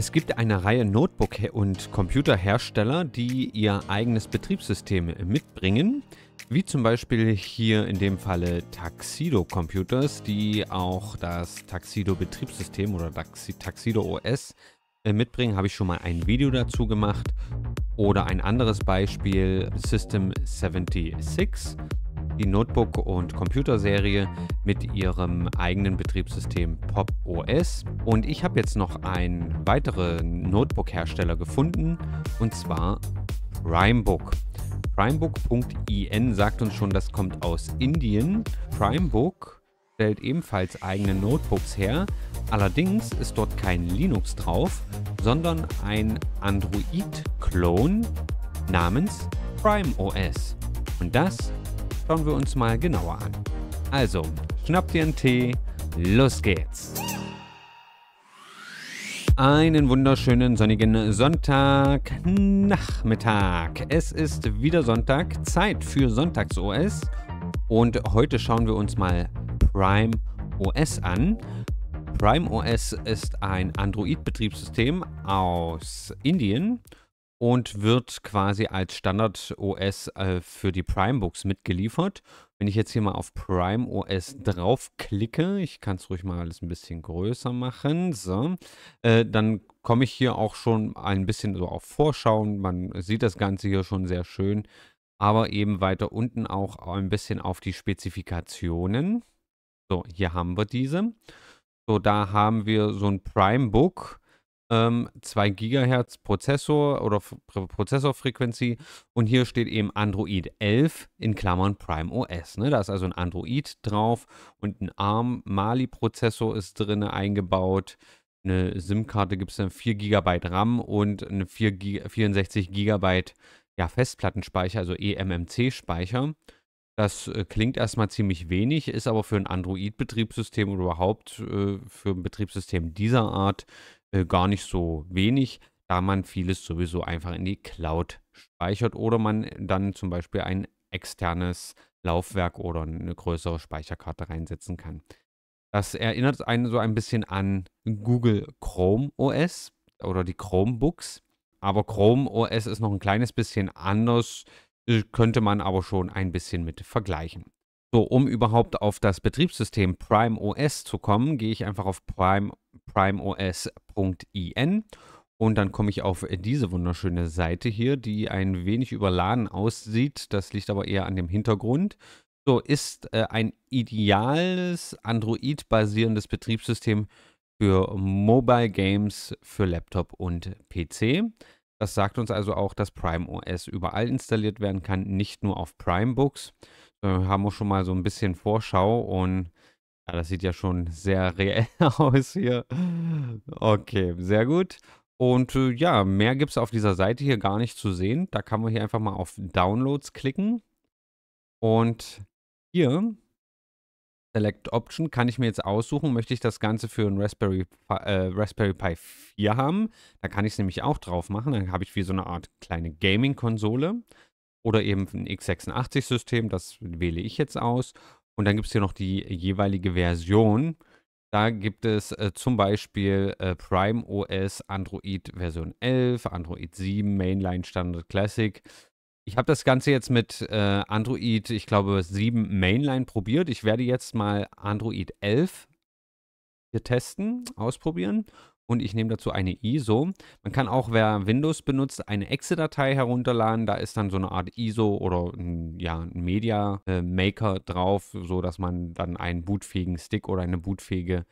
Es gibt eine Reihe Notebook- und Computerhersteller, die ihr eigenes Betriebssystem mitbringen, wie zum Beispiel hier in dem Falle Taxido Computers, die auch das Taxido Betriebssystem oder Taxido OS äh, mitbringen, habe ich schon mal ein Video dazu gemacht. Oder ein anderes Beispiel, System 76 die Notebook- und Computerserie mit ihrem eigenen Betriebssystem Pop OS. Und ich habe jetzt noch einen weiteren Notebook-Hersteller gefunden und zwar Primebook. Primebook.in sagt uns schon, das kommt aus Indien. Primebook stellt ebenfalls eigene Notebooks her. Allerdings ist dort kein Linux drauf, sondern ein Android-Klon namens Prime OS. Und das schauen wir uns mal genauer an. Also, schnappt dir einen Tee, los geht's! Einen wunderschönen sonnigen Sonntagnachmittag. Es ist wieder Sonntag, Zeit für Sonntags-OS. Und heute schauen wir uns mal Prime OS an. Prime OS ist ein Android-Betriebssystem aus Indien und wird quasi als Standard OS äh, für die Prime Books mitgeliefert. Wenn ich jetzt hier mal auf Prime OS draufklicke, ich kann es ruhig mal alles ein bisschen größer machen, so, äh, dann komme ich hier auch schon ein bisschen so auf Vorschauen. Man sieht das Ganze hier schon sehr schön, aber eben weiter unten auch ein bisschen auf die Spezifikationen. So, hier haben wir diese. So, da haben wir so ein Prime Book ähm, 2 GHz Prozessor oder F Prozessorfrequenz und hier steht eben Android 11 in Klammern Prime OS. Ne? Da ist also ein Android drauf und ein ARM Mali Prozessor ist drin eingebaut. Eine SIM-Karte gibt es dann 4 GB RAM und eine 4 G 64 GB ja, Festplattenspeicher, also eMMC-Speicher. Das äh, klingt erstmal ziemlich wenig, ist aber für ein Android-Betriebssystem oder überhaupt äh, für ein Betriebssystem dieser Art äh, gar nicht so wenig, da man vieles sowieso einfach in die Cloud speichert oder man dann zum Beispiel ein externes Laufwerk oder eine größere Speicherkarte reinsetzen kann. Das erinnert einen so ein bisschen an Google Chrome OS oder die Chromebooks. Aber Chrome OS ist noch ein kleines bisschen anders, äh, könnte man aber schon ein bisschen mit vergleichen. So, um überhaupt auf das Betriebssystem Prime OS zu kommen, gehe ich einfach auf Prime, Prime OS www.in und dann komme ich auf diese wunderschöne Seite hier, die ein wenig überladen aussieht. Das liegt aber eher an dem Hintergrund. So ist äh, ein ideales Android-basierendes Betriebssystem für Mobile Games, für Laptop und PC. Das sagt uns also auch, dass Prime OS überall installiert werden kann, nicht nur auf Primebooks. Da äh, haben wir schon mal so ein bisschen Vorschau und ja, das sieht ja schon sehr reell aus hier. Okay, sehr gut. Und äh, ja, mehr gibt es auf dieser Seite hier gar nicht zu sehen. Da kann man hier einfach mal auf Downloads klicken. Und hier, Select Option, kann ich mir jetzt aussuchen, möchte ich das Ganze für ein Raspberry, äh, Raspberry Pi 4 haben. Da kann ich es nämlich auch drauf machen. Dann habe ich wie so eine Art kleine Gaming-Konsole. Oder eben ein x86-System, das wähle ich jetzt aus. Und dann gibt es hier noch die jeweilige Version. Da gibt es äh, zum Beispiel äh, Prime OS, Android Version 11, Android 7, Mainline Standard Classic. Ich habe das Ganze jetzt mit äh, Android, ich glaube, 7 Mainline probiert. Ich werde jetzt mal Android 11 hier testen, ausprobieren und ich nehme dazu eine ISO. Man kann auch, wer Windows benutzt, eine Exe-Datei herunterladen. Da ist dann so eine Art ISO oder ein, ja, ein Media äh, Maker drauf, sodass man dann einen bootfähigen Stick oder eine bootfähige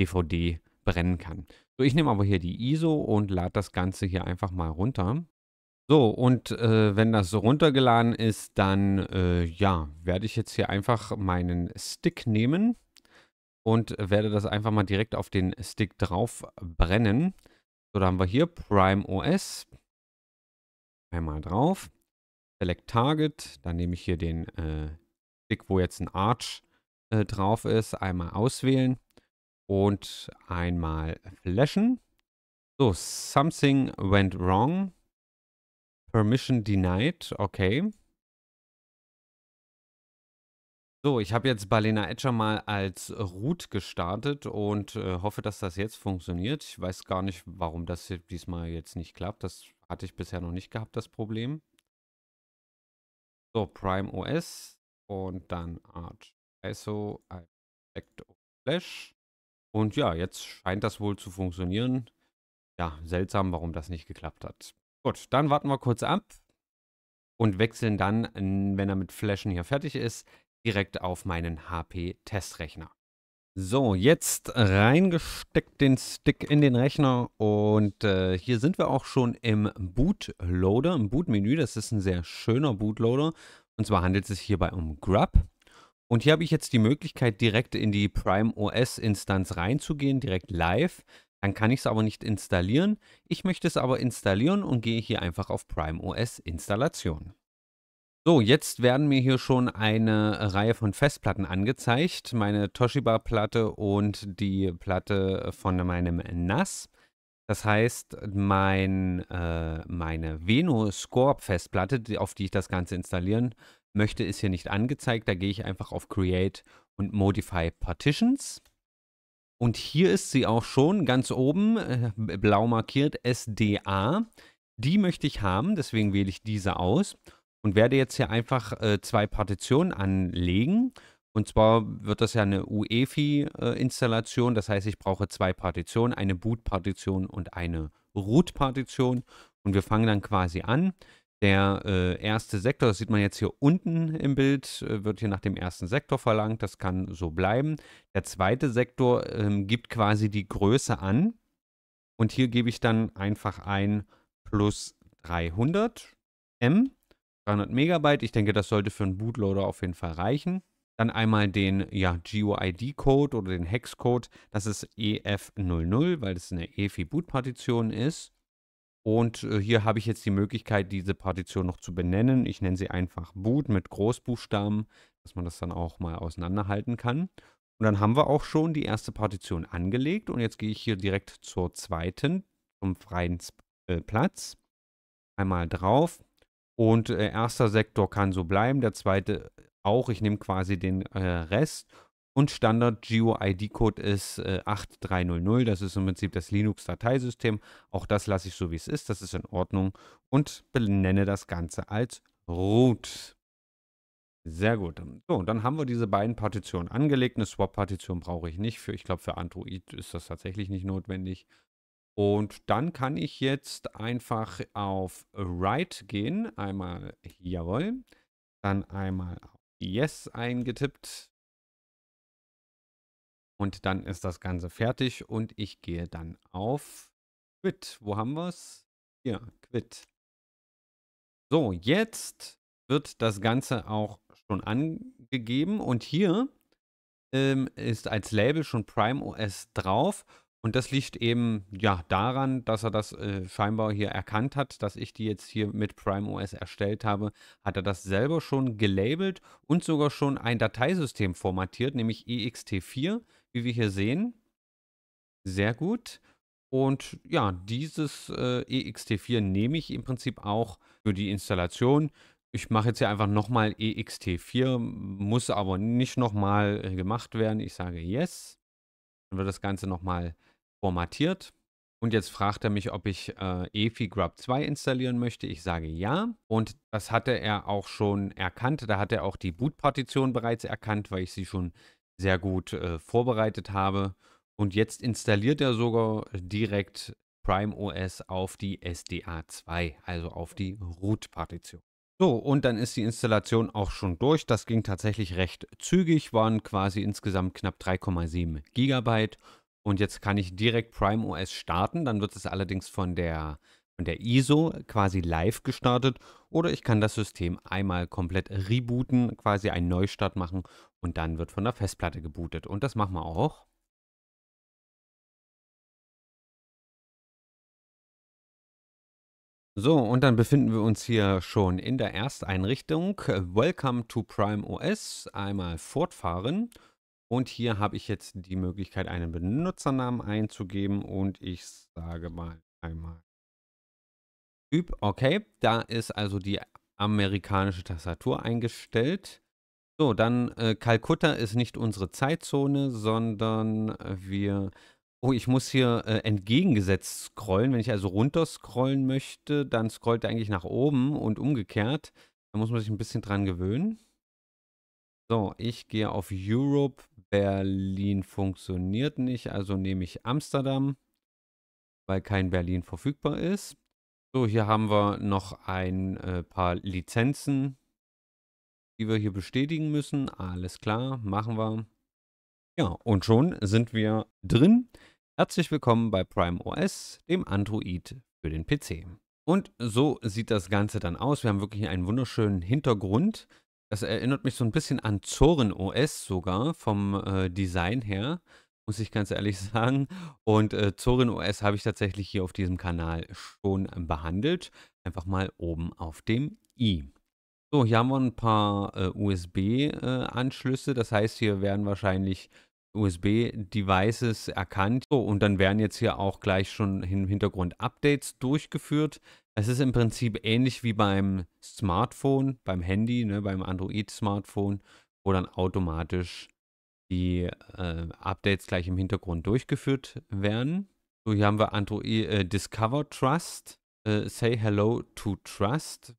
DVD brennen kann. So, ich nehme aber hier die ISO und lade das Ganze hier einfach mal runter. So, und äh, wenn das so runtergeladen ist, dann äh, ja, werde ich jetzt hier einfach meinen Stick nehmen und werde das einfach mal direkt auf den Stick drauf brennen. So, da haben wir hier Prime OS. Einmal drauf. Select Target. Dann nehme ich hier den äh, Stick, wo jetzt ein Arch äh, drauf ist. Einmal auswählen und einmal flashen. So, something went wrong. Permission denied. Okay. So, ich habe jetzt Balena Etcher mal als Root gestartet und äh, hoffe, dass das jetzt funktioniert. Ich weiß gar nicht, warum das diesmal jetzt nicht klappt. Das hatte ich bisher noch nicht gehabt, das Problem. So, Prime OS und dann Arch ISO, Effect Flash. Und ja, jetzt scheint das wohl zu funktionieren. Ja, seltsam, warum das nicht geklappt hat. Gut, dann warten wir kurz ab und wechseln dann, wenn er mit Flashen hier fertig ist, direkt auf meinen HP-Testrechner. So, jetzt reingesteckt den Stick in den Rechner und äh, hier sind wir auch schon im Bootloader, im Bootmenü. Das ist ein sehr schöner Bootloader und zwar handelt es sich hierbei um Grub. Und hier habe ich jetzt die Möglichkeit, direkt in die Prime OS Instanz reinzugehen, direkt live. Dann kann ich es aber nicht installieren. Ich möchte es aber installieren und gehe hier einfach auf Prime OS Installation. So, jetzt werden mir hier schon eine Reihe von Festplatten angezeigt. Meine Toshiba-Platte und die Platte von meinem NAS. Das heißt, mein, äh, meine venus score festplatte auf die ich das Ganze installieren möchte, ist hier nicht angezeigt. Da gehe ich einfach auf Create und Modify Partitions. Und hier ist sie auch schon ganz oben, äh, blau markiert, SDA. Die möchte ich haben, deswegen wähle ich diese aus und werde jetzt hier einfach äh, zwei Partitionen anlegen. Und zwar wird das ja eine UEFI-Installation, äh, das heißt, ich brauche zwei Partitionen, eine Boot-Partition und eine Root-Partition. Und wir fangen dann quasi an. Der äh, erste Sektor, das sieht man jetzt hier unten im Bild, äh, wird hier nach dem ersten Sektor verlangt. Das kann so bleiben. Der zweite Sektor ähm, gibt quasi die Größe an. Und hier gebe ich dann einfach ein plus 300 M. 300 Megabyte. Ich denke, das sollte für einen Bootloader auf jeden Fall reichen. Dann einmal den ja, GUID-Code oder den Hex-Code. Das ist EF00, weil es eine EFI-Boot-Partition ist. Und äh, hier habe ich jetzt die Möglichkeit, diese Partition noch zu benennen. Ich nenne sie einfach Boot mit Großbuchstaben, dass man das dann auch mal auseinanderhalten kann. Und dann haben wir auch schon die erste Partition angelegt. Und jetzt gehe ich hier direkt zur zweiten, zum freien äh, Platz. Einmal drauf, und äh, erster Sektor kann so bleiben, der zweite auch. Ich nehme quasi den äh, Rest. Und Standard GeoID-Code ist äh, 8300. Das ist im Prinzip das Linux-Dateisystem. Auch das lasse ich so, wie es ist. Das ist in Ordnung. Und benenne das Ganze als Root. Sehr gut. So, und dann haben wir diese beiden Partitionen angelegt. Eine Swap-Partition brauche ich nicht für. Ich glaube, für Android ist das tatsächlich nicht notwendig. Und dann kann ich jetzt einfach auf Right gehen. Einmal jawohl. Dann einmal auf Yes eingetippt. Und dann ist das Ganze fertig und ich gehe dann auf Quit. Wo haben wir es? Hier, Quit. So, jetzt wird das Ganze auch schon angegeben und hier ähm, ist als Label schon Prime OS drauf. Und das liegt eben ja daran, dass er das äh, scheinbar hier erkannt hat, dass ich die jetzt hier mit Prime OS erstellt habe, hat er das selber schon gelabelt und sogar schon ein Dateisystem formatiert, nämlich ext4, wie wir hier sehen. Sehr gut. Und ja, dieses äh, ext4 nehme ich im Prinzip auch für die Installation. Ich mache jetzt hier einfach nochmal ext4, muss aber nicht nochmal gemacht werden. Ich sage yes. Dann wird das Ganze nochmal formatiert. Und jetzt fragt er mich, ob ich äh, EFI Grub 2 installieren möchte. Ich sage ja. Und das hatte er auch schon erkannt. Da hat er auch die Boot-Partition bereits erkannt, weil ich sie schon sehr gut äh, vorbereitet habe. Und jetzt installiert er sogar direkt Prime OS auf die SDA2, also auf die Root-Partition. So, und dann ist die Installation auch schon durch. Das ging tatsächlich recht zügig, waren quasi insgesamt knapp 3,7 Gigabyte und jetzt kann ich direkt Prime OS starten. Dann wird es allerdings von der, von der ISO quasi live gestartet. Oder ich kann das System einmal komplett rebooten, quasi einen Neustart machen. Und dann wird von der Festplatte gebootet. Und das machen wir auch. So, und dann befinden wir uns hier schon in der Ersteinrichtung. Welcome to Prime OS. Einmal fortfahren. Und hier habe ich jetzt die Möglichkeit, einen Benutzernamen einzugeben und ich sage mal einmal Typ. Okay, da ist also die amerikanische Tastatur eingestellt. So, dann äh, Kalkutta ist nicht unsere Zeitzone, sondern äh, wir... Oh, ich muss hier äh, entgegengesetzt scrollen. Wenn ich also runter scrollen möchte, dann scrollt er eigentlich nach oben und umgekehrt. Da muss man sich ein bisschen dran gewöhnen. So, ich gehe auf Europe Berlin funktioniert nicht, also nehme ich Amsterdam, weil kein Berlin verfügbar ist. So, hier haben wir noch ein äh, paar Lizenzen, die wir hier bestätigen müssen. Alles klar, machen wir. Ja, und schon sind wir drin. Herzlich willkommen bei Prime OS, dem Android für den PC. Und so sieht das Ganze dann aus. Wir haben wirklich einen wunderschönen Hintergrund. Das erinnert mich so ein bisschen an Zorin OS sogar vom äh, Design her, muss ich ganz ehrlich sagen. Und äh, Zorin OS habe ich tatsächlich hier auf diesem Kanal schon behandelt. Einfach mal oben auf dem i. So, hier haben wir ein paar äh, USB-Anschlüsse. Äh, das heißt, hier werden wahrscheinlich USB-Devices erkannt. So, und dann werden jetzt hier auch gleich schon im Hintergrund Updates durchgeführt. Es ist im Prinzip ähnlich wie beim Smartphone, beim Handy, ne, beim Android-Smartphone, wo dann automatisch die äh, Updates gleich im Hintergrund durchgeführt werden. So, hier haben wir Android äh, Discover Trust, äh, Say Hello to Trust.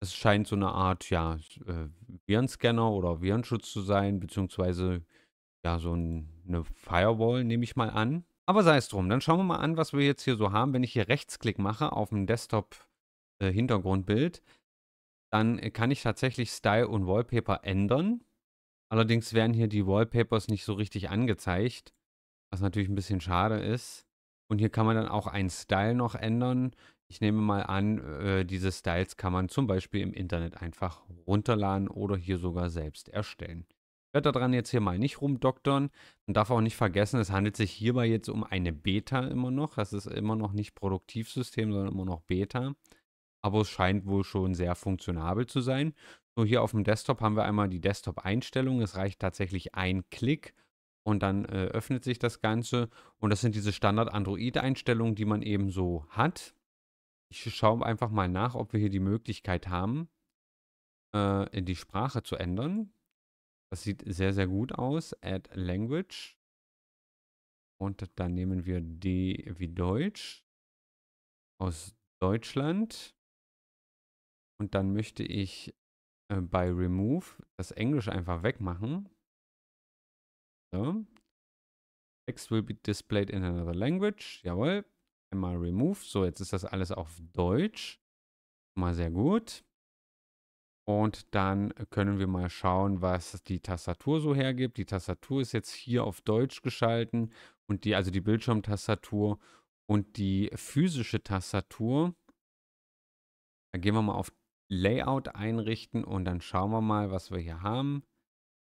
Es scheint so eine Art ja, äh, Virenscanner oder Virenschutz zu sein, beziehungsweise ja, so ein, eine Firewall, nehme ich mal an. Aber sei es drum, dann schauen wir mal an, was wir jetzt hier so haben. Wenn ich hier Rechtsklick mache auf dem Desktop-Hintergrundbild, äh, dann äh, kann ich tatsächlich Style und Wallpaper ändern. Allerdings werden hier die Wallpapers nicht so richtig angezeigt, was natürlich ein bisschen schade ist. Und hier kann man dann auch einen Style noch ändern. Ich nehme mal an, äh, diese Styles kann man zum Beispiel im Internet einfach runterladen oder hier sogar selbst erstellen werde daran jetzt hier mal nicht rumdoktern. Man darf auch nicht vergessen, es handelt sich hierbei jetzt um eine Beta immer noch. Das ist immer noch nicht Produktivsystem, sondern immer noch Beta. Aber es scheint wohl schon sehr funktionabel zu sein. So hier auf dem Desktop haben wir einmal die desktop einstellungen Es reicht tatsächlich ein Klick und dann äh, öffnet sich das Ganze. Und das sind diese Standard-Android-Einstellungen, die man eben so hat. Ich schaue einfach mal nach, ob wir hier die Möglichkeit haben, äh, die Sprache zu ändern. Das sieht sehr, sehr gut aus. Add Language. Und dann nehmen wir D wie Deutsch. Aus Deutschland. Und dann möchte ich äh, bei Remove das Englisch einfach wegmachen. So. Text will be displayed in another language. Jawohl. Einmal Remove. So, jetzt ist das alles auf Deutsch. Mal sehr gut. Und dann können wir mal schauen, was die Tastatur so hergibt. Die Tastatur ist jetzt hier auf Deutsch geschalten und die, also die Bildschirmtastatur und die physische Tastatur. Da gehen wir mal auf Layout einrichten und dann schauen wir mal, was wir hier haben.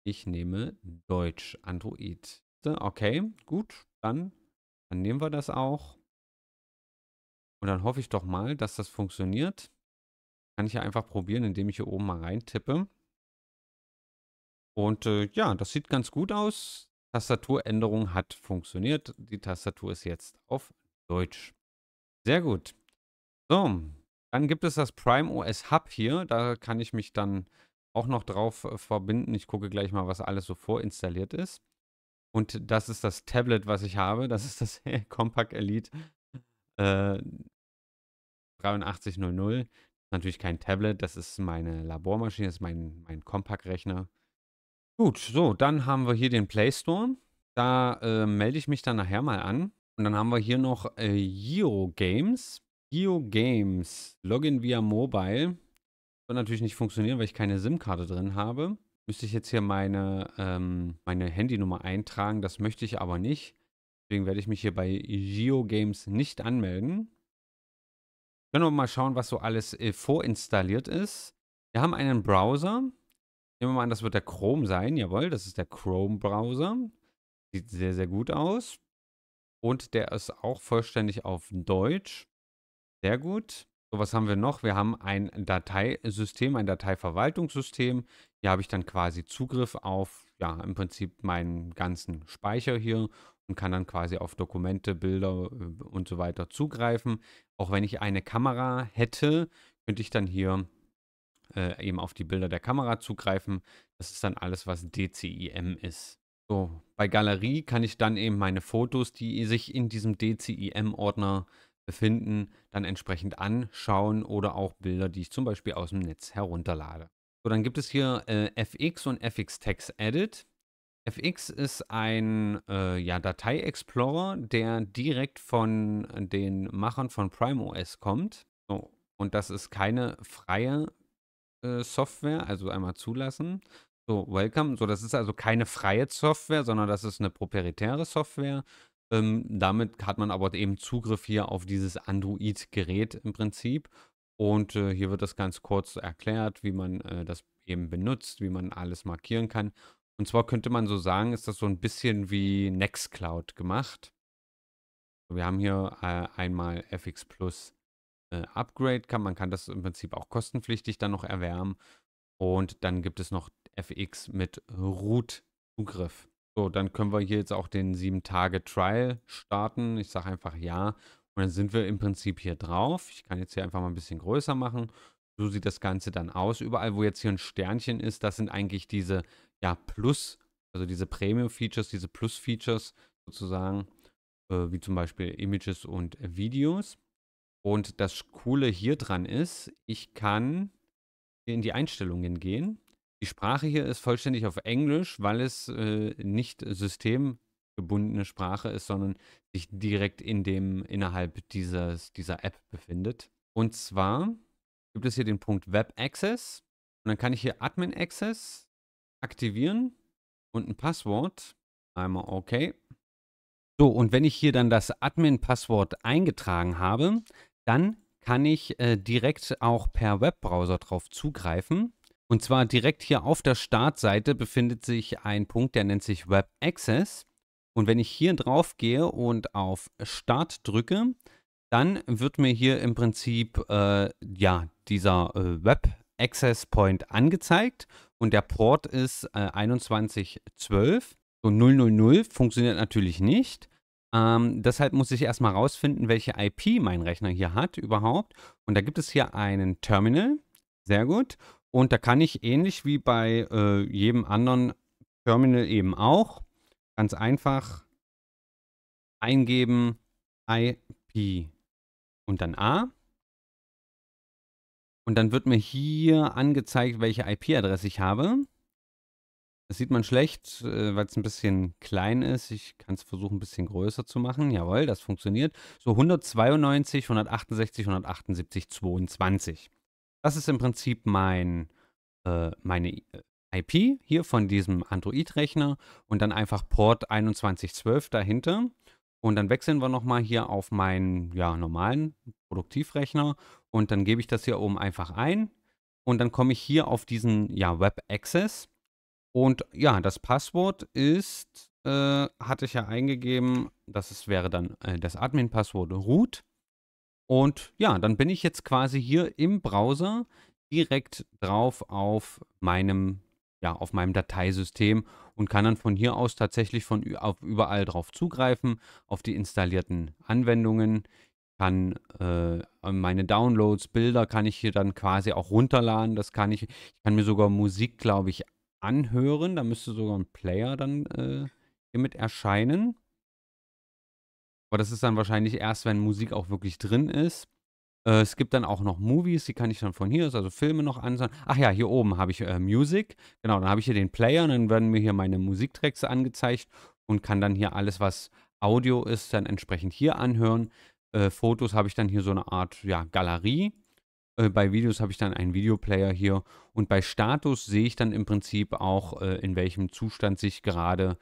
Ich nehme Deutsch, Android. Okay, gut, dann, dann nehmen wir das auch. Und dann hoffe ich doch mal, dass das funktioniert. Kann ich ja einfach probieren, indem ich hier oben mal reintippe. Und äh, ja, das sieht ganz gut aus. Tastaturänderung hat funktioniert. Die Tastatur ist jetzt auf Deutsch. Sehr gut. So, dann gibt es das Prime OS Hub hier. Da kann ich mich dann auch noch drauf äh, verbinden. Ich gucke gleich mal, was alles so vorinstalliert ist. Und das ist das Tablet, was ich habe. Das ist das Compact Elite äh, 8300. Natürlich kein Tablet, das ist meine Labormaschine, das ist mein, mein Compact-Rechner. Gut, so, dann haben wir hier den Play Store. Da äh, melde ich mich dann nachher mal an. Und dann haben wir hier noch äh, Giro Games. Giro Games, Login via Mobile. Wird natürlich nicht funktionieren, weil ich keine SIM-Karte drin habe. Müsste ich jetzt hier meine, ähm, meine Handynummer eintragen. Das möchte ich aber nicht. Deswegen werde ich mich hier bei Geo Games nicht anmelden. Können wir mal schauen, was so alles äh, vorinstalliert ist. Wir haben einen Browser. Nehmen wir mal an, das wird der Chrome sein. Jawohl, das ist der Chrome-Browser. Sieht sehr, sehr gut aus. Und der ist auch vollständig auf Deutsch. Sehr gut. So, was haben wir noch? Wir haben ein Dateisystem, ein Dateiverwaltungssystem. Hier habe ich dann quasi Zugriff auf, ja, im Prinzip meinen ganzen Speicher hier und kann dann quasi auf Dokumente, Bilder äh, und so weiter zugreifen. Auch wenn ich eine Kamera hätte, könnte ich dann hier äh, eben auf die Bilder der Kamera zugreifen. Das ist dann alles, was DCIM ist. So, bei Galerie kann ich dann eben meine Fotos, die sich in diesem DCIM-Ordner befinden, dann entsprechend anschauen oder auch Bilder, die ich zum Beispiel aus dem Netz herunterlade. So, dann gibt es hier äh, FX und FX Text Edit. FX ist ein äh, ja, Datei-Explorer, der direkt von den Machern von PrimeOS kommt. So. Und das ist keine freie äh, Software, also einmal zulassen. So, welcome. So, das ist also keine freie Software, sondern das ist eine proprietäre Software. Ähm, damit hat man aber eben Zugriff hier auf dieses Android-Gerät im Prinzip. Und äh, hier wird das ganz kurz erklärt, wie man äh, das eben benutzt, wie man alles markieren kann. Und zwar könnte man so sagen, ist das so ein bisschen wie Nextcloud gemacht. Wir haben hier äh, einmal FX Plus äh, Upgrade. Kann, man kann das im Prinzip auch kostenpflichtig dann noch erwärmen. Und dann gibt es noch FX mit Root-Zugriff. So, dann können wir hier jetzt auch den 7-Tage-Trial starten. Ich sage einfach ja. Und dann sind wir im Prinzip hier drauf. Ich kann jetzt hier einfach mal ein bisschen größer machen. So sieht das Ganze dann aus. Überall, wo jetzt hier ein Sternchen ist, das sind eigentlich diese ja, Plus, also diese Premium-Features, diese Plus-Features sozusagen, äh, wie zum Beispiel Images und Videos. Und das Coole hier dran ist, ich kann in die Einstellungen gehen. Die Sprache hier ist vollständig auf Englisch, weil es äh, nicht systemgebundene Sprache ist, sondern sich direkt in dem, innerhalb dieses, dieser App befindet. Und zwar gibt es hier den Punkt Web Access. Und dann kann ich hier Admin Access aktivieren und ein Passwort. Einmal OK. So, und wenn ich hier dann das Admin-Passwort eingetragen habe, dann kann ich äh, direkt auch per Webbrowser drauf zugreifen. Und zwar direkt hier auf der Startseite befindet sich ein Punkt, der nennt sich Web Access. Und wenn ich hier drauf gehe und auf Start drücke, dann wird mir hier im Prinzip äh, ja, dieser äh, Web Access Point angezeigt und der Port ist äh, 2112. So 000 funktioniert natürlich nicht. Ähm, deshalb muss ich erstmal rausfinden, welche IP mein Rechner hier hat überhaupt. Und da gibt es hier einen Terminal. Sehr gut. Und da kann ich ähnlich wie bei äh, jedem anderen Terminal eben auch ganz einfach eingeben IP und dann A und dann wird mir hier angezeigt, welche IP-Adresse ich habe. Das sieht man schlecht, äh, weil es ein bisschen klein ist. Ich kann es versuchen, ein bisschen größer zu machen. Jawohl, das funktioniert. So 192, 168, 178, 22. Das ist im Prinzip mein, äh, meine äh, IP hier von diesem Android-Rechner und dann einfach Port 2112 dahinter. Und dann wechseln wir nochmal hier auf meinen ja, normalen Produktivrechner und dann gebe ich das hier oben einfach ein und dann komme ich hier auf diesen ja, Web Access und ja, das Passwort ist, äh, hatte ich ja eingegeben, das ist, wäre dann äh, das Admin-Passwort root und ja, dann bin ich jetzt quasi hier im Browser direkt drauf auf meinem ja, auf meinem Dateisystem und kann dann von hier aus tatsächlich von auf überall drauf zugreifen, auf die installierten Anwendungen, kann äh, meine Downloads, Bilder kann ich hier dann quasi auch runterladen. Das kann ich, ich kann mir sogar Musik, glaube ich, anhören. Da müsste sogar ein Player dann äh, hiermit erscheinen. Aber das ist dann wahrscheinlich erst, wenn Musik auch wirklich drin ist. Äh, es gibt dann auch noch Movies, die kann ich dann von hier also Filme noch ansehen. Ach ja, hier oben habe ich äh, Music. Genau, dann habe ich hier den Player und dann werden mir hier meine Musiktracks angezeigt und kann dann hier alles, was Audio ist, dann entsprechend hier anhören. Äh, Fotos habe ich dann hier so eine Art ja, Galerie. Äh, bei Videos habe ich dann einen Videoplayer hier. Und bei Status sehe ich dann im Prinzip auch, äh, in welchem Zustand sich gerade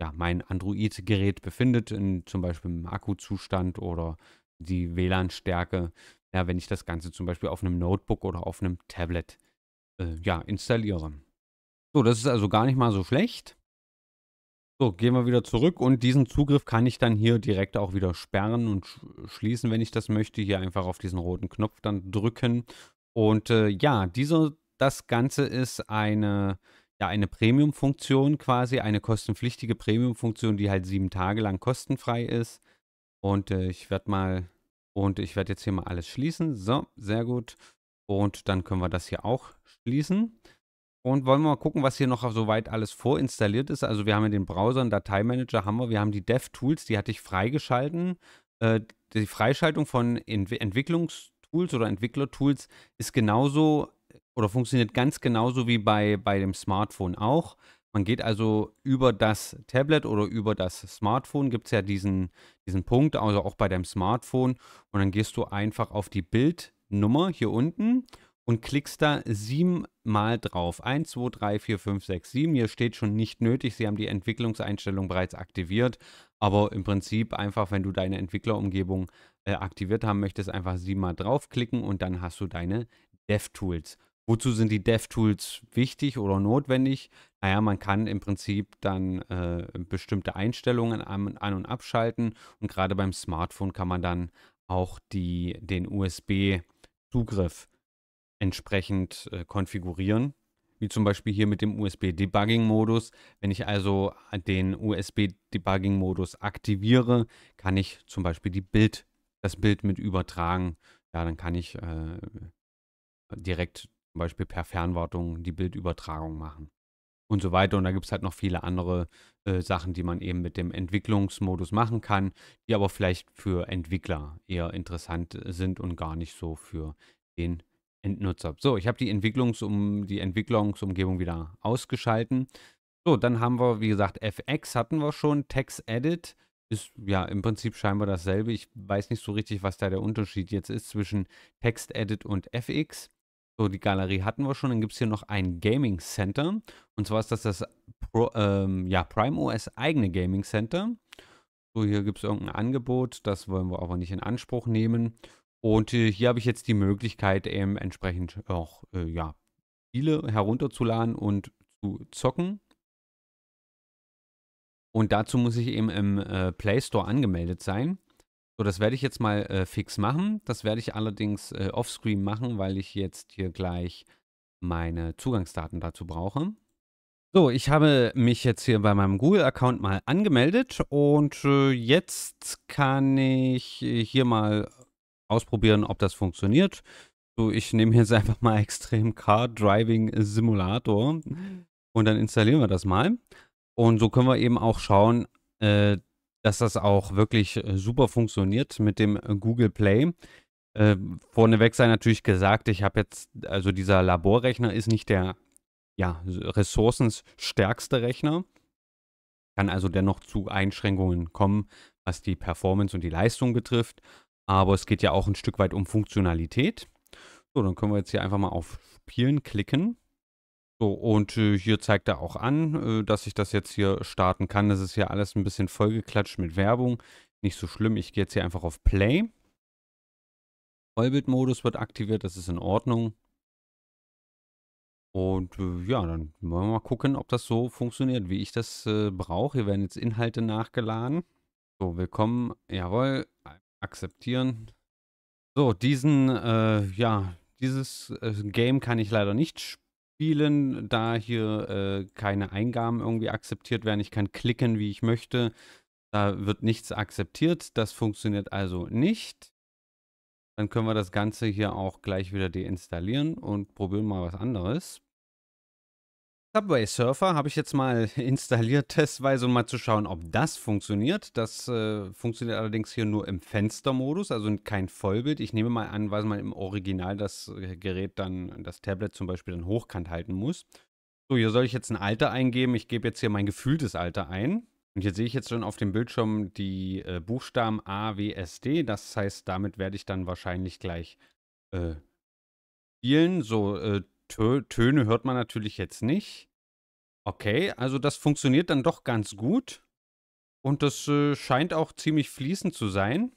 ja, mein Android-Gerät befindet, in, zum Beispiel im Akkuzustand oder die WLAN-Stärke ja, wenn ich das Ganze zum Beispiel auf einem Notebook oder auf einem Tablet äh, ja, installiere. So, das ist also gar nicht mal so schlecht. So, gehen wir wieder zurück und diesen Zugriff kann ich dann hier direkt auch wieder sperren und sch schließen, wenn ich das möchte. Hier einfach auf diesen roten Knopf dann drücken. Und äh, ja, diese, das Ganze ist eine, ja, eine Premium-Funktion quasi, eine kostenpflichtige Premium-Funktion, die halt sieben Tage lang kostenfrei ist. Und äh, ich werde mal und ich werde jetzt hier mal alles schließen. So, sehr gut. Und dann können wir das hier auch schließen. Und wollen wir mal gucken, was hier noch soweit alles vorinstalliert ist. Also wir haben ja den Browser, einen Dateimanager haben wir. Wir haben die DevTools, die hatte ich freigeschalten. Äh, die Freischaltung von Ent Entwicklungstools oder Entwicklertools ist genauso oder funktioniert ganz genauso wie bei, bei dem Smartphone auch. Man geht also über das Tablet oder über das Smartphone, gibt es ja diesen, diesen Punkt, also auch bei deinem Smartphone. Und dann gehst du einfach auf die Bildnummer hier unten und klickst da siebenmal drauf. 1, 2, 3, 4, 5, 6, 7. Hier steht schon nicht nötig. Sie haben die Entwicklungseinstellung bereits aktiviert. Aber im Prinzip einfach, wenn du deine Entwicklerumgebung äh, aktiviert haben möchtest, einfach siebenmal draufklicken und dann hast du deine DevTools. Wozu sind die DevTools wichtig oder notwendig? Naja, man kann im Prinzip dann äh, bestimmte Einstellungen an, an, und abschalten und gerade beim Smartphone kann man dann auch die, den USB-Zugriff entsprechend äh, konfigurieren. Wie zum Beispiel hier mit dem USB-Debugging-Modus. Wenn ich also den USB-Debugging-Modus aktiviere, kann ich zum Beispiel die Bild, das Bild mit übertragen. Ja, dann kann ich äh, direkt zum Beispiel per Fernwartung die Bildübertragung machen und so weiter. Und da gibt es halt noch viele andere äh, Sachen, die man eben mit dem Entwicklungsmodus machen kann, die aber vielleicht für Entwickler eher interessant äh, sind und gar nicht so für den Endnutzer. So, ich habe die, Entwicklungsum die Entwicklungsumgebung wieder ausgeschalten. So, dann haben wir, wie gesagt, FX hatten wir schon, Text Edit ist ja im Prinzip scheinbar dasselbe. Ich weiß nicht so richtig, was da der Unterschied jetzt ist zwischen TextEdit und FX. So, die Galerie hatten wir schon. Dann gibt es hier noch ein Gaming Center. Und zwar ist das das Pro, ähm, ja, Prime OS eigene Gaming Center. So, hier gibt es irgendein Angebot. Das wollen wir aber nicht in Anspruch nehmen. Und äh, hier habe ich jetzt die Möglichkeit, eben entsprechend auch äh, ja, Spiele herunterzuladen und zu zocken. Und dazu muss ich eben im äh, Play Store angemeldet sein. So, das werde ich jetzt mal äh, fix machen. Das werde ich allerdings äh, offscreen machen, weil ich jetzt hier gleich meine Zugangsdaten dazu brauche. So, ich habe mich jetzt hier bei meinem Google-Account mal angemeldet und äh, jetzt kann ich äh, hier mal ausprobieren, ob das funktioniert. So, ich nehme jetzt einfach mal Extreme Car Driving Simulator mhm. und dann installieren wir das mal. Und so können wir eben auch schauen, äh, dass das auch wirklich äh, super funktioniert mit dem äh, Google Play. Äh, vorneweg sei natürlich gesagt, ich habe jetzt, also dieser Laborrechner ist nicht der ja, ressourcenstärkste Rechner, kann also dennoch zu Einschränkungen kommen, was die Performance und die Leistung betrifft. Aber es geht ja auch ein Stück weit um Funktionalität. So, dann können wir jetzt hier einfach mal auf Spielen klicken. So, und äh, hier zeigt er auch an, äh, dass ich das jetzt hier starten kann. Das ist hier alles ein bisschen vollgeklatscht mit Werbung. Nicht so schlimm. Ich gehe jetzt hier einfach auf Play. Vollbildmodus wird aktiviert, das ist in Ordnung. Und äh, ja, dann wollen wir mal gucken, ob das so funktioniert, wie ich das äh, brauche. Hier werden jetzt Inhalte nachgeladen. So, willkommen. Jawohl, akzeptieren. So, diesen, äh, ja, dieses äh, Game kann ich leider nicht spielen spielen, da hier äh, keine Eingaben irgendwie akzeptiert werden. Ich kann klicken, wie ich möchte. Da wird nichts akzeptiert. Das funktioniert also nicht. Dann können wir das Ganze hier auch gleich wieder deinstallieren und probieren mal was anderes. Subway Surfer habe ich jetzt mal installiert, testweise, um mal zu schauen, ob das funktioniert. Das äh, funktioniert allerdings hier nur im Fenstermodus, also kein Vollbild. Ich nehme mal an, weil man im Original das äh, Gerät dann, das Tablet zum Beispiel dann hochkant halten muss. So, hier soll ich jetzt ein Alter eingeben. Ich gebe jetzt hier mein gefühltes Alter ein. Und hier sehe ich jetzt schon auf dem Bildschirm die äh, Buchstaben A, W, S, D. Das heißt, damit werde ich dann wahrscheinlich gleich äh, spielen. So, äh, Tö Töne hört man natürlich jetzt nicht. Okay, also das funktioniert dann doch ganz gut. Und das äh, scheint auch ziemlich fließend zu sein.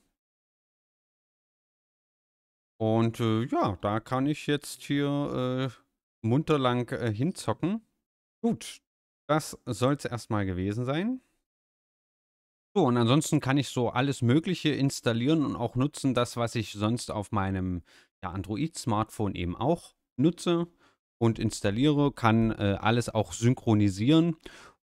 Und äh, ja, da kann ich jetzt hier äh, munter lang äh, hinzocken. Gut, das soll es erstmal gewesen sein. So, und ansonsten kann ich so alles Mögliche installieren und auch nutzen, das, was ich sonst auf meinem ja, Android-Smartphone eben auch nutze und installiere, kann äh, alles auch synchronisieren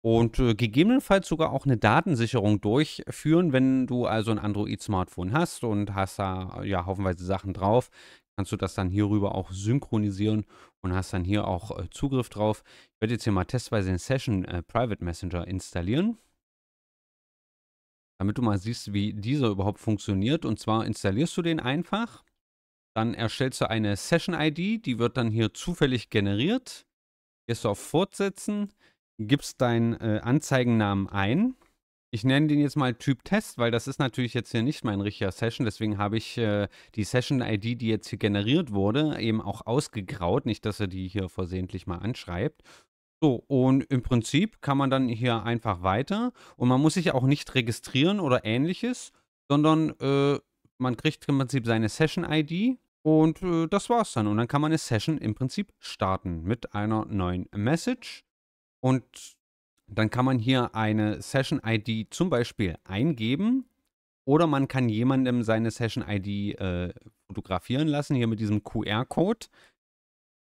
und äh, gegebenenfalls sogar auch eine Datensicherung durchführen, wenn du also ein Android-Smartphone hast und hast da ja haufenweise Sachen drauf, kannst du das dann hierüber auch synchronisieren und hast dann hier auch äh, Zugriff drauf. Ich werde jetzt hier mal testweise den Session äh, Private Messenger installieren, damit du mal siehst, wie dieser überhaupt funktioniert. Und zwar installierst du den einfach. Dann erstellst du eine Session-ID, die wird dann hier zufällig generiert. Gehst du auf Fortsetzen, gibst deinen äh, Anzeigennamen ein. Ich nenne den jetzt mal Typ Test, weil das ist natürlich jetzt hier nicht mein richtiger Session. Deswegen habe ich äh, die Session-ID, die jetzt hier generiert wurde, eben auch ausgegraut. Nicht, dass er die hier versehentlich mal anschreibt. So, und im Prinzip kann man dann hier einfach weiter. Und man muss sich auch nicht registrieren oder ähnliches, sondern äh, man kriegt im Prinzip seine Session-ID und äh, das war's dann. Und dann kann man eine Session im Prinzip starten mit einer neuen Message. Und dann kann man hier eine Session-ID zum Beispiel eingeben. Oder man kann jemandem seine Session-ID äh, fotografieren lassen, hier mit diesem QR-Code,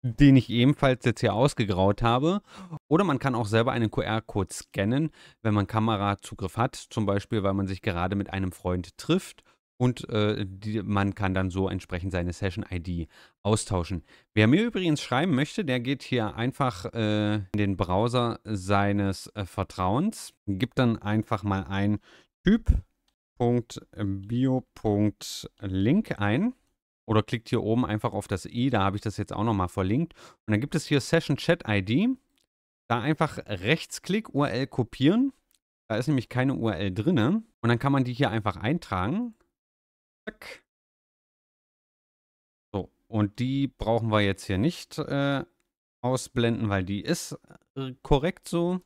den ich ebenfalls jetzt hier ausgegraut habe. Oder man kann auch selber einen QR-Code scannen, wenn man Kamerazugriff hat, zum Beispiel, weil man sich gerade mit einem Freund trifft und äh, die, man kann dann so entsprechend seine Session-ID austauschen. Wer mir übrigens schreiben möchte, der geht hier einfach äh, in den Browser seines äh, Vertrauens, gibt dann einfach mal ein typ.bio.link ein oder klickt hier oben einfach auf das i, da habe ich das jetzt auch nochmal verlinkt. Und dann gibt es hier Session Chat ID. Da einfach Rechtsklick, URL kopieren. Da ist nämlich keine URL drin Und dann kann man die hier einfach eintragen. Zack. So, und die brauchen wir jetzt hier nicht äh, ausblenden, weil die ist äh, korrekt so.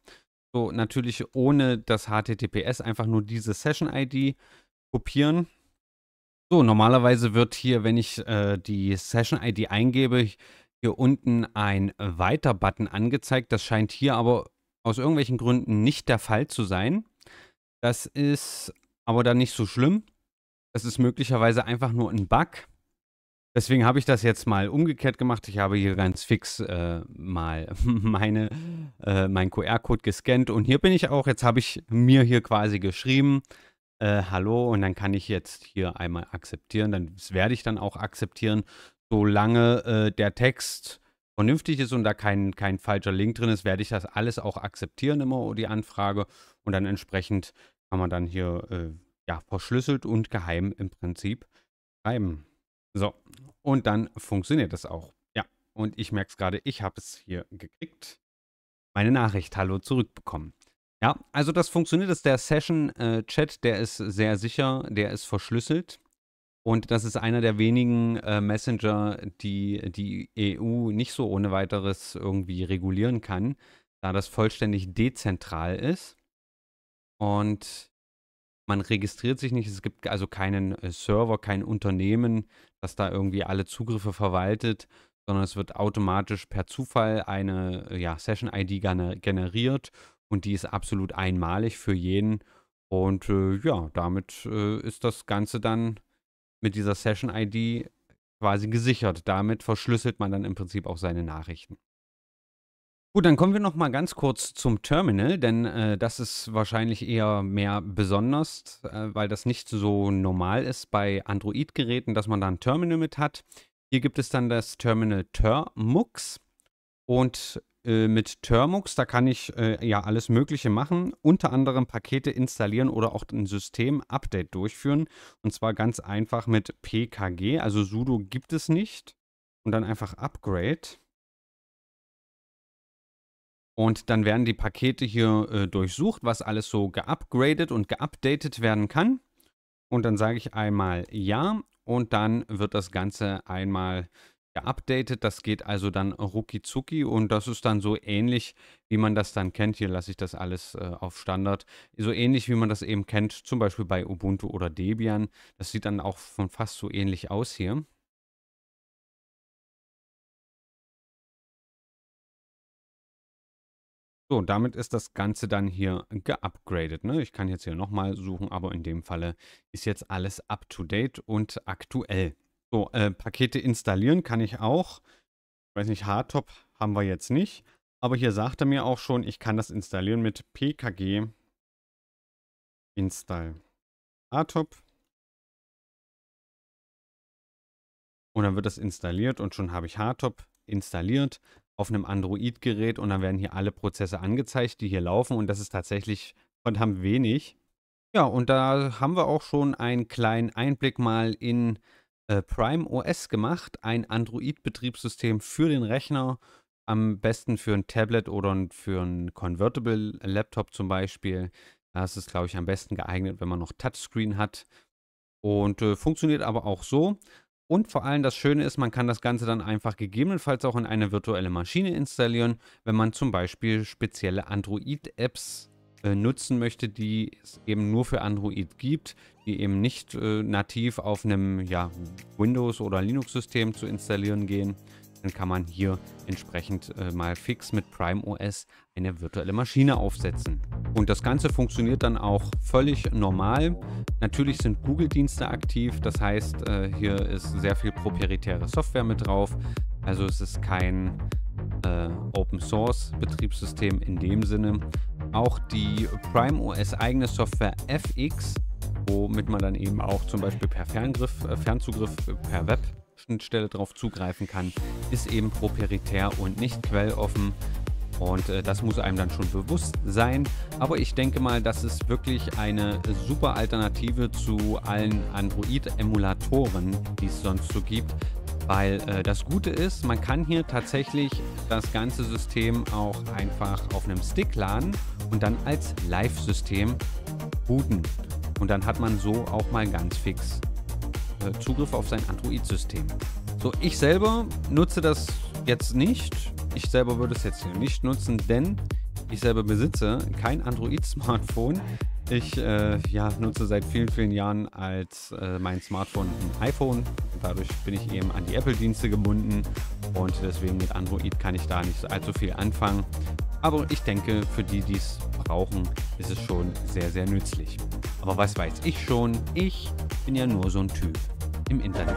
So, natürlich ohne das HTTPS, einfach nur diese Session-ID kopieren. So, normalerweise wird hier, wenn ich äh, die Session-ID eingebe, hier unten ein Weiter-Button angezeigt. Das scheint hier aber aus irgendwelchen Gründen nicht der Fall zu sein. Das ist aber dann nicht so schlimm. Das ist möglicherweise einfach nur ein Bug. Deswegen habe ich das jetzt mal umgekehrt gemacht. Ich habe hier ganz fix äh, mal meine, äh, meinen QR-Code gescannt und hier bin ich auch. Jetzt habe ich mir hier quasi geschrieben, äh, hallo und dann kann ich jetzt hier einmal akzeptieren. Dann das werde ich dann auch akzeptieren, solange äh, der Text vernünftig ist und da kein, kein falscher Link drin ist, werde ich das alles auch akzeptieren immer die Anfrage und dann entsprechend kann man dann hier äh, ja, verschlüsselt und geheim im Prinzip schreiben. So, und dann funktioniert das auch. Ja, und ich merke es gerade, ich habe es hier gekriegt. Meine Nachricht, hallo, zurückbekommen. Ja, also das funktioniert, das ist der Session-Chat, äh, der ist sehr sicher, der ist verschlüsselt. Und das ist einer der wenigen äh, Messenger, die die EU nicht so ohne weiteres irgendwie regulieren kann, da das vollständig dezentral ist. Und man registriert sich nicht, es gibt also keinen äh, Server, kein Unternehmen, das da irgendwie alle Zugriffe verwaltet, sondern es wird automatisch per Zufall eine äh, ja, Session-ID generiert und die ist absolut einmalig für jeden. Und äh, ja, damit äh, ist das Ganze dann mit dieser Session-ID quasi gesichert. Damit verschlüsselt man dann im Prinzip auch seine Nachrichten. Gut, dann kommen wir noch mal ganz kurz zum Terminal, denn äh, das ist wahrscheinlich eher mehr besonders, äh, weil das nicht so normal ist bei Android-Geräten, dass man da ein Terminal mit hat. Hier gibt es dann das Terminal Termux und äh, mit Termux, da kann ich äh, ja alles Mögliche machen, unter anderem Pakete installieren oder auch ein System-Update durchführen. Und zwar ganz einfach mit PKG, also sudo gibt es nicht. Und dann einfach Upgrade. Und dann werden die Pakete hier äh, durchsucht, was alles so geupgradet und geupdatet werden kann. Und dann sage ich einmal ja und dann wird das Ganze einmal geupdatet. Das geht also dann rucki und das ist dann so ähnlich, wie man das dann kennt. Hier lasse ich das alles äh, auf Standard. So ähnlich, wie man das eben kennt, zum Beispiel bei Ubuntu oder Debian. Das sieht dann auch von fast so ähnlich aus hier. So, damit ist das Ganze dann hier geupgradet. Ne? Ich kann jetzt hier nochmal suchen, aber in dem Falle ist jetzt alles up-to-date und aktuell. So, äh, Pakete installieren kann ich auch. Ich weiß nicht, Hardtop haben wir jetzt nicht. Aber hier sagt er mir auch schon, ich kann das installieren mit pkg install Hardtop. Und dann wird das installiert und schon habe ich Hardtop installiert auf einem Android-Gerät und dann werden hier alle Prozesse angezeigt, die hier laufen und das ist tatsächlich von haben wenig. Ja, und da haben wir auch schon einen kleinen Einblick mal in äh, Prime OS gemacht, ein Android-Betriebssystem für den Rechner, am besten für ein Tablet oder für ein Convertible-Laptop zum Beispiel. Das ist glaube ich, am besten geeignet, wenn man noch Touchscreen hat. Und äh, funktioniert aber auch so. Und vor allem das Schöne ist, man kann das Ganze dann einfach gegebenenfalls auch in eine virtuelle Maschine installieren, wenn man zum Beispiel spezielle Android-Apps äh, nutzen möchte, die es eben nur für Android gibt, die eben nicht äh, nativ auf einem ja, Windows- oder Linux-System zu installieren gehen dann kann man hier entsprechend äh, mal fix mit Prime OS eine virtuelle Maschine aufsetzen. Und das Ganze funktioniert dann auch völlig normal. Natürlich sind Google-Dienste aktiv, das heißt, äh, hier ist sehr viel proprietäre Software mit drauf. Also es ist kein äh, Open Source Betriebssystem in dem Sinne. Auch die Prime OS eigene Software FX, womit man dann eben auch zum Beispiel per Ferngriff, äh, Fernzugriff äh, per Web Stelle darauf zugreifen kann, ist eben proprietär und nicht quelloffen. Und äh, das muss einem dann schon bewusst sein. Aber ich denke mal, das ist wirklich eine super Alternative zu allen Android-Emulatoren, die es sonst so gibt. Weil äh, das Gute ist, man kann hier tatsächlich das ganze System auch einfach auf einem Stick laden und dann als Live-System booten. Und dann hat man so auch mal ganz fix äh, Zugriff auf sein Android-System. So, ich selber nutze das jetzt nicht. Ich selber würde es jetzt hier nicht nutzen, denn ich selber besitze kein Android-Smartphone. Ich äh, ja, nutze seit vielen, vielen Jahren als äh, mein Smartphone ein iPhone. Dadurch bin ich eben an die Apple-Dienste gebunden und deswegen mit Android kann ich da nicht allzu viel anfangen. Aber ich denke, für die, die es brauchen, ist es schon sehr, sehr nützlich. Aber was weiß ich schon? Ich bin ja nur so ein Typ im Internet.